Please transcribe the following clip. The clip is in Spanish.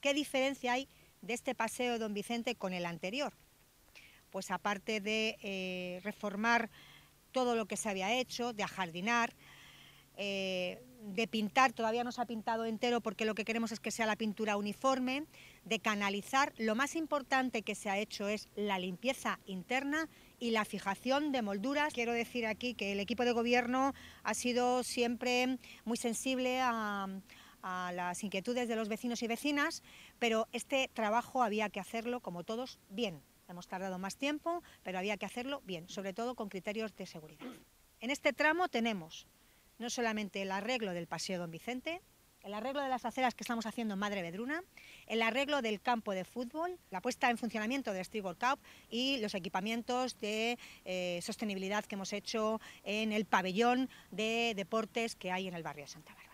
¿Qué diferencia hay de este paseo Don Vicente con el anterior? Pues aparte de eh, reformar todo lo que se había hecho, de ajardinar, eh, de pintar, todavía no se ha pintado entero porque lo que queremos es que sea la pintura uniforme, de canalizar. Lo más importante que se ha hecho es la limpieza interna y la fijación de molduras. Quiero decir aquí que el equipo de gobierno ha sido siempre muy sensible a, a las inquietudes de los vecinos y vecinas, pero este trabajo había que hacerlo, como todos, bien. Hemos tardado más tiempo, pero había que hacerlo bien, sobre todo con criterios de seguridad. En este tramo tenemos no solamente el arreglo del Paseo Don Vicente, el arreglo de las aceras que estamos haciendo en Madre Vedruna, el arreglo del campo de fútbol, la puesta en funcionamiento del Street World Cup y los equipamientos de eh, sostenibilidad que hemos hecho en el pabellón de deportes que hay en el barrio de Santa Bárbara.